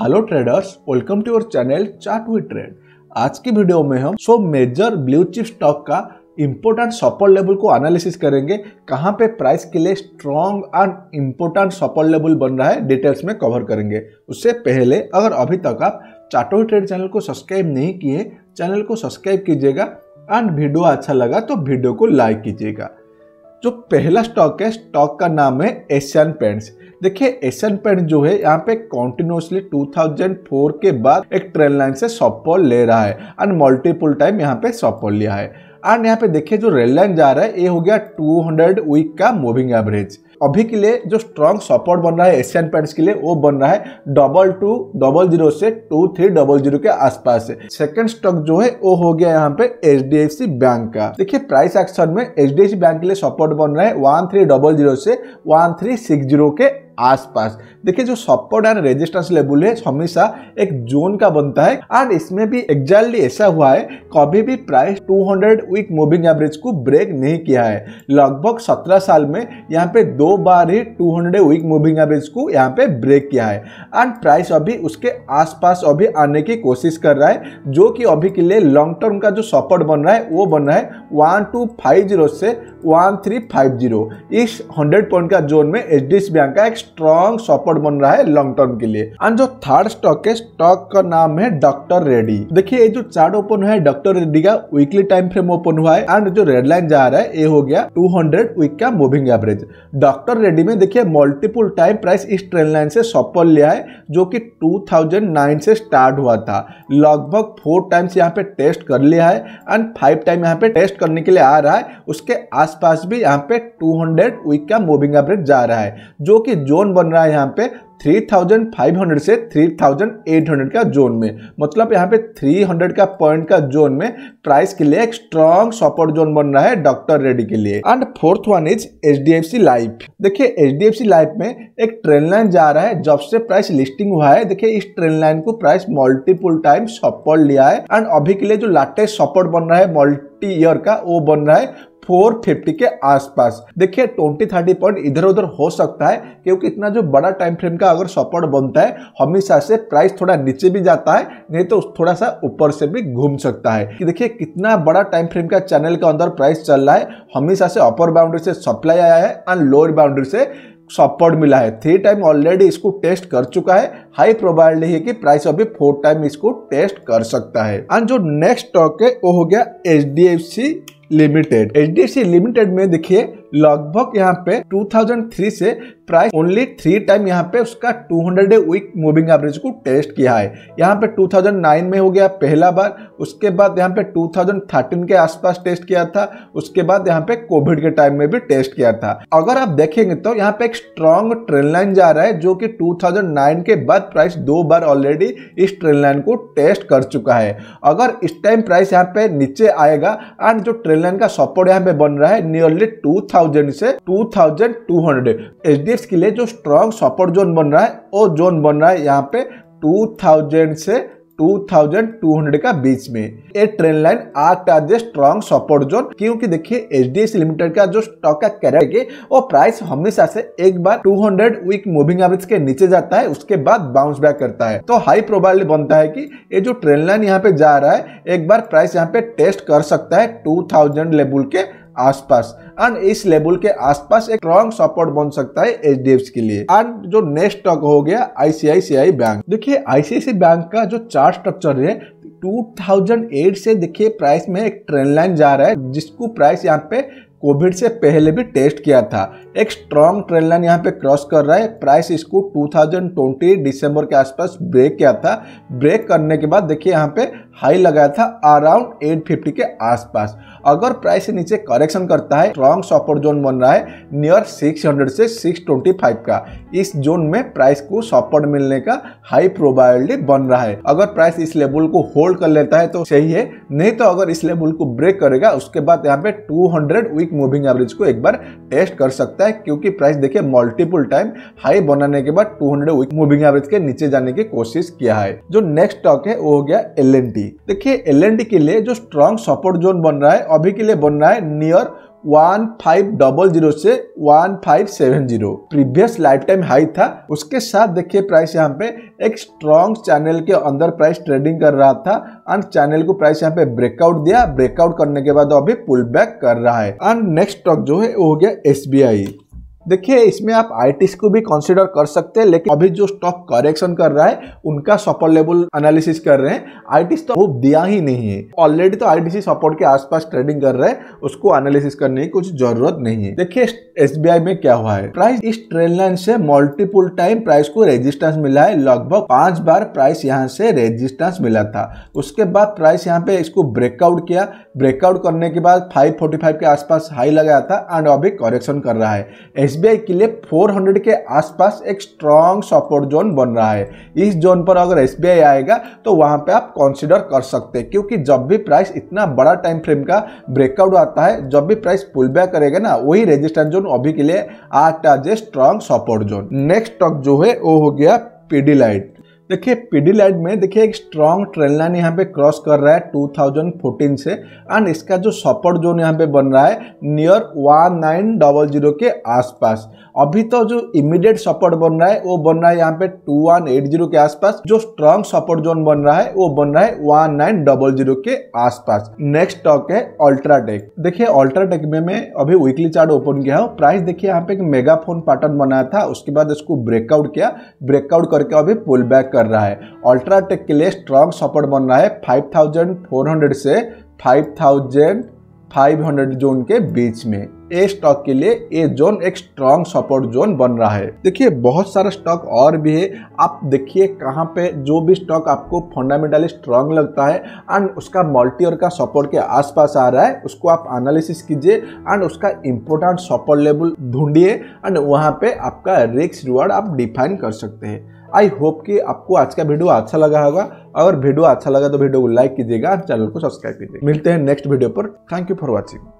hello traders welcome to your channel chart with trade आज की वीडियो में हम some major blue chip stock का इम्पोर्टेंट सपोर्ट लेवल को एनालिसिस करेंगे कहाँ पे प्राइस के लिए strong and important support level बन रहा है डिटेल्स में कवर करेंगे उससे पहले अगर अभी तक आप चार्टो ट्रेड चैनल को सब्सक्राइब नहीं किए चैनल को सब्सक्राइब कीजिएगा एंड वीडियो अच्छा लगा तो वीडियो को लाइक कीजिएगा जो पहला स्टॉक है स्टॉक का नाम है एशियन पेंट्स देखिए एशियन पेंट जो है यहाँ पे कॉन्टिन्यूसली 2004 के बाद एक ट्रेन लाइन से सॉपॉल ले रहा है एंड मल्टीपल टाइम यहाँ पे सॉपॉल लिया है एंड यहाँ पे देखिए जो रेल लाइन जा रहा है ये हो गया 200 वीक का मूविंग एवरेज अभी के लिए जो स्ट्रॉन्ग सपोर्ट बन रहा है एशियन पेंट्स के लिए वो बन रहा है डबल टू डबल जीरो से टू थ्री डबल जीरो के आसपास से सेकंड स्टॉक जो है वो हो गया यहाँ पे एच बैंक का देखिए प्राइस एक्शन में एच बैंक के लिए सपोर्ट बन रहा है वन थ्री डबल जीरो से वन थ्री सिक्स जीरो के आसपास देखिए जो सपोर्ट एंड रेजिस्टेंस लेवल है हमेशा एक जोन का बनता है एंड इसमें भी एग्जैक्टली ऐसा हुआ है कभी भी प्राइस 200 वीक मूविंग एवरेज को ब्रेक नहीं किया है लगभग 17 साल में यहाँ पे दो बार ही 200 वीक मूविंग एवरेज को यहाँ पे ब्रेक किया है एंड प्राइस अभी उसके आसपास अभी आने की कोशिश कर रहा है जो कि अभी के लिए लॉन्ग टर्म का जो सपोर्ट बन रहा है वो बन रहा है वन टू फाइव जीरो से वन थ्री फाइव जीरो इस हंड्रेड पॉइंट का जोन में एच बैंक का एक स्ट्रॉन्ग सपोर्ट बन रहा है लॉन्ग टर्म के लिए एंड जो थर्ड स्टॉक है स्टॉक का नाम है डॉक्टर रेडी देखिए ये जो चार्ट ओपन हुआ है डॉक्टर रेडी का वीकली टाइम फ्रेम ओपन हुआ है एंड जो रेड लाइन जा रहा है ये हो गया 200 वीक का मूविंग एवरेज डॉक्टर रेडी में देखिए मल्टीपुल टाइम प्राइस इस ट्रेन लाइन से सपोर्ट लिया है जो कि 2009 से स्टार्ट हुआ था लगभग फोर टाइम्स यहाँ पे टेस्ट कर लिया है एंड फाइव टाइम यहाँ पे टेस्ट करने के लिए आ रहा है उसके आसपास भी यहाँ पे 200 वीक का मूविंग एवरेज जा रहा है जो कि जो जोन बन रहा है यहाँ पे 3500 से 3800 का जोन में मतलब यहाँ पे 300 का पॉइंट का जोन में प्राइस के लिए एक स्ट्रॉन्ग सपोर्ट जोन बन रहा है डॉक्टर रेड्डी के लिए and fourth one is H D F C life देखिए H D F C life में एक ट्रेन लाइन जा रहा है जब से प्राइस लिस्टिंग हुआ है देखिए इस ट्रेन लाइन को प्राइस मल्टीपुल टाइम सपोर्ट लिया है एंड अभी के लिए जो लाटेस्ट सपोर्ट बन रहा है मल्टी ईयर का वो बन रहा है 450 के आसपास देखिए 20 30 पॉइंट इधर उधर हो सकता है क्योंकि इतना जो बड़ा टाइम फ्रेम का अगर सपोर्ट बनता है हमेशा से प्राइस थोड़ा नीचे भी जाता है नहीं तो थोड़ा सा ऊपर से भी घूम सकता है कि देखिए कितना बड़ा टाइम फ्रेम का चैनल के अंदर प्राइस चल रहा है हमेशा से अपर बाउंड्री से सप्लाई आया है एंड लोअर बाउंड्री से सपोर्ट मिला है थ्री टाइम ऑलरेडी इसको टेस्ट कर चुका है हाई प्रोबेबिलिटी है कि प्राइस अभी फोर टाइम इसको टेस्ट कर सकता है एंड जो नेक्स्ट स्टॉक है वो हो गया H D F C limited H D F C limited में देखिए लगभग यहाँ पे 2003 से प्राइस ओनली थ्री टाइम यहाँ पे उसका 200 ए वीक मूविंग एवरेज को टेस्ट किया है यहाँ पे 2009 में हो गया पहला बार उसके बाद यहाँ पे 2013 के आसपास टेस्ट किया था उसके बाद यहाँ पे कोविड के टाइम में भी टेस्ट किया था अगर आप देखेंगे तो यहाँ पे एक स्ट्रॉन्ग ट्रेन लाइन जा रहा है जो कि 2009 के बाद प्राइस दो बार ऑलरेडी इस ट्रेन लाइन को टेस्ट कर चुका है अगर इस टाइम प्राइस यहाँ पे नीचे आएगा एंड जो ट्रेन लाइन का सपोर्ट यहाँ पे बन रहा है नियरली टू थाउजेंड से two thousand two hundred H के लिए जो स्ट्रॉन्ग सपोर्ट जोन बन रहा है वो जोन बन रहा है यहाँ पे टू थाउजेंड से 2200 का बीच में ये trend line act as a strong support zone क्योंकि देखिए एच डी एस लिमिटेड का जो स्टॉक का कैरेट है वो प्राइस हमेशा से एक बार 200 वीक मूविंग एवरेज के नीचे जाता है उसके बाद बाउंस बैक करता है तो हाई प्रोबाइल बनता है कि ये जो ट्रेन लाइन यहाँ पे जा रहा है एक बार प्राइस यहाँ पे टेस्ट कर सकता है टू लेवल के आसपास एंड इस लेवल के आसपास एक स्ट्रॉन्ग सपोर्ट बन सकता है एच डी के लिए एंड जो नेक्स्ट स्टॉक हो गया आईसीआईसीआई बैंक देखिए आईसीआईसी बैंक का जो चार स्ट्रक्चर है 2008 से देखिए प्राइस में एक ट्रेंड लाइन जा रहा है जिसको प्राइस यहाँ पे कोविड से पहले भी टेस्ट किया था एक स्ट्रॉन्ग ट्रेंड लाइन यहाँ पे क्रॉस कर रहा है प्राइस इसको 2020 दिसंबर के आसपास ब्रेक किया था ब्रेक करने के बाद देखिए यहाँ पे हाई लगाया था अराउंड 850 के आसपास अगर प्राइस नीचे करेक्शन करता है स्ट्रॉन्ग सपोर्ट जोन बन रहा है नियर 600 से 625 का इस जोन में प्राइस को सपोर्ट मिलने का हाई प्रोबेबिलिटी बन रहा है अगर प्राइस इस लेवल को होल्ड कर लेता है तो सही है नहीं तो अगर इस लेवल को ब्रेक करेगा उसके बाद यहाँ पे टू वीक मूविंग एवरेज को एक बार टेस्ट कर सकता है क्योंकि प्राइस देखिए मल्टीपल टाइम हाई बनाने के बाद 200 वीक मूविंग एवरेज के नीचे जाने की कोशिश किया है जो नेक्स्ट स्टॉक है वो हो गया एल देखिए एल के लिए जो स्ट्रॉन्ग सपोर्ट जोन बन रहा है अभी के लिए बन रहा है near one five double zero से one five seven zero previous lifetime high था उसके साथ देखिए प्राइस यहाँ पे एक स्ट्रॉन्ग चैनल के अंदर प्राइस ट्रेडिंग कर रहा था एंड चैनल को प्राइस यहाँ पे ब्रेकआउट दिया ब्रेकआउट करने के बाद अभी पुल बैक कर रहा है एंड नेक्स्ट स्टॉक जो है वो हो गया एस देखिए इसमें आप आई को भी कंसिडर कर सकते हैं लेकिन अभी जो स्टॉक करेक्शन कर रहा है उनका सपोर्ट लेवल एनालिसिस कर रहे हैं आई तो खूब दिया ही नहीं है ऑलरेडी तो आई सपोर्ट के आसपास ट्रेडिंग कर रहे हैं उसको एनालिसिस करने की कुछ जरूरत नहीं है देखिए एस में क्या हुआ है प्राइस इस ट्रेन लाइन से मल्टीपुल टाइम प्राइस को रेजिस्टेंस मिला है लगभग पांच बार प्राइस यहाँ से रेजिस्टेंस मिला था उसके बाद प्राइस यहाँ पे इसको ब्रेकआउट किया ब्रेकआउट करने के बाद फाइव के आसपास हाई लगाया था एंड अभी करेक्शन कर रहा है एस एस के लिए 400 के आसपास एक स्ट्रॉन्ग सपोर्ट जोन बन रहा है इस जोन पर अगर एस आएगा तो वहां पे आप कंसिडर कर सकते हैं क्योंकि जब भी प्राइस इतना बड़ा टाइम फ्रेम का ब्रेकआउट आता है जब भी प्राइस पुल बैक करेगा ना वही रेजिस्टेंस जोन अभी के लिए आठ आज strong support zone next stock जो है वो हो गया पीडी लाइट देखिए लाइट में देखिए एक स्ट्रॉन्ग ट्रेन लाइन यहाँ पे क्रॉस कर रहा है 2014 से एंड इसका जो सपोर्ट जोन यहाँ पे बन रहा है नियर 1900 के आसपास अभी तो जो इमीडिएट सपोर्ट बन रहा है वो बन रहा है यहाँ पे 2180 के आसपास जो स्ट्रॉन्ग सपोर्ट जोन बन रहा है वो बन रहा है 1900 के आसपास नेक्स्ट स्टॉक है अल्ट्राटेक देखिए अल्ट्राटेक में मैं अभी वीकली चार्ट ओपन किया हूँ प्राइस देखिए यहाँ पे एक मेगाफोन पैटर्न बनाया था उसके बाद इसको ब्रेकआउट किया ब्रेकआउट करके अभी पुल बैक कर रहा है अल्ट्राटेक के लिए स्ट्रॉन्ग सपोर्ट बन रहा है 5400 से 5500 जोन के बीच में ए स्टॉक के लिए ए जोन एक स्ट्रॉन्ग सपोर्ट जोन बन रहा है देखिए बहुत सारा स्टॉक और भी है आप देखिए कहाँ पे जो भी स्टॉक आपको फंडामेंटली स्ट्रॉन्ग लगता है एंड उसका मल्टीयर का सपोर्ट के आसपास आ रहा है उसको आप एनालिसिस कीजिए एंड उसका इंपोर्टेंट सपोर्ट लेवल ढूंढिए एंड वहाँ पे आपका रिस्क रिवार्ड आप डिफाइन कर सकते हैं आई होप कि आपको आज का वीडियो अच्छा लगा होगा अगर वीडियो अच्छा लगा तो वीडियो को लाइक कीजिएगा चैनल को सब्सक्राइब कीजिएगा मिलते हैं नेक्स्ट वीडियो पर थैंक यू फॉर वॉचिंग